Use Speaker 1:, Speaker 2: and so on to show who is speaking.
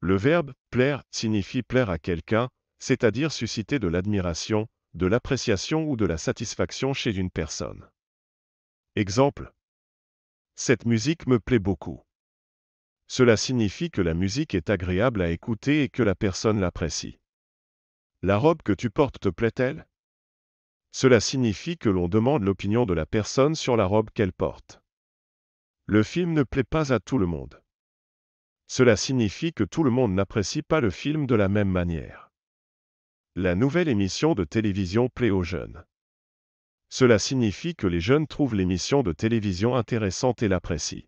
Speaker 1: Le verbe
Speaker 2: plaire signifie plaire à quelqu'un, c'est-à-dire susciter de l'admiration, de l'appréciation ou de la satisfaction chez une personne. Exemple. Cette musique me plaît beaucoup. Cela signifie que la musique est agréable à écouter et que la personne l'apprécie. La robe que tu portes te plaît-elle Cela signifie que l'on demande l'opinion de la personne sur la robe qu'elle porte. Le film ne plaît pas à tout le monde. Cela signifie que tout le monde n'apprécie pas le film de la même manière. La nouvelle émission de télévision plaît aux jeunes. Cela signifie que les jeunes trouvent l'émission de télévision intéressante
Speaker 1: et l'apprécient.